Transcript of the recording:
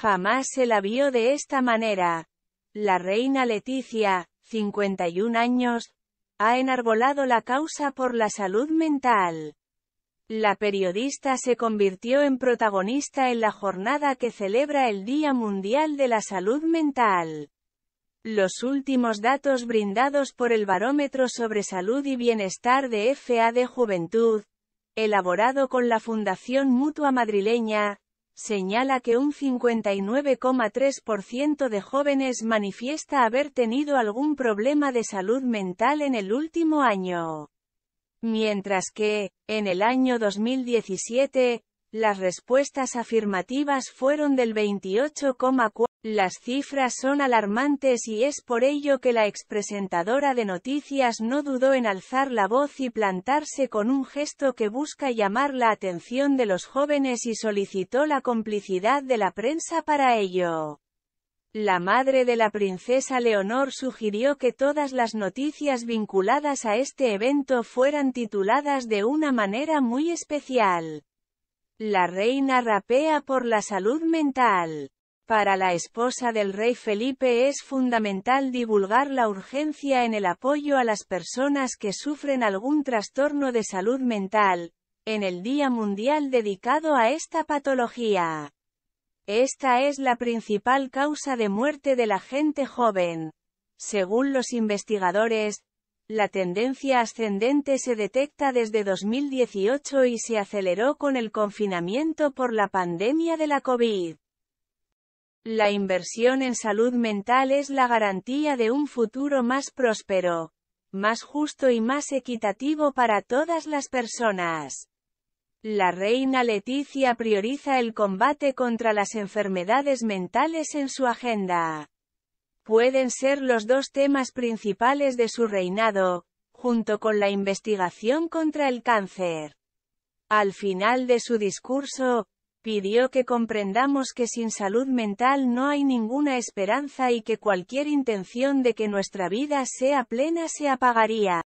Jamás se la vio de esta manera. La reina Leticia, 51 años, ha enarbolado la causa por la salud mental. La periodista se convirtió en protagonista en la jornada que celebra el Día Mundial de la Salud Mental. Los últimos datos brindados por el Barómetro sobre Salud y Bienestar de FA de Juventud, elaborado con la Fundación Mutua Madrileña, señala que un 59,3% de jóvenes manifiesta haber tenido algún problema de salud mental en el último año. Mientras que, en el año 2017, las respuestas afirmativas fueron del 28,4%. Las cifras son alarmantes y es por ello que la expresentadora de noticias no dudó en alzar la voz y plantarse con un gesto que busca llamar la atención de los jóvenes y solicitó la complicidad de la prensa para ello. La madre de la princesa Leonor sugirió que todas las noticias vinculadas a este evento fueran tituladas de una manera muy especial. La reina rapea por la salud mental. Para la esposa del rey Felipe es fundamental divulgar la urgencia en el apoyo a las personas que sufren algún trastorno de salud mental, en el Día Mundial dedicado a esta patología. Esta es la principal causa de muerte de la gente joven. Según los investigadores, la tendencia ascendente se detecta desde 2018 y se aceleró con el confinamiento por la pandemia de la COVID. La inversión en salud mental es la garantía de un futuro más próspero, más justo y más equitativo para todas las personas. La reina Leticia prioriza el combate contra las enfermedades mentales en su agenda. Pueden ser los dos temas principales de su reinado, junto con la investigación contra el cáncer. Al final de su discurso, pidió que comprendamos que sin salud mental no hay ninguna esperanza y que cualquier intención de que nuestra vida sea plena se apagaría.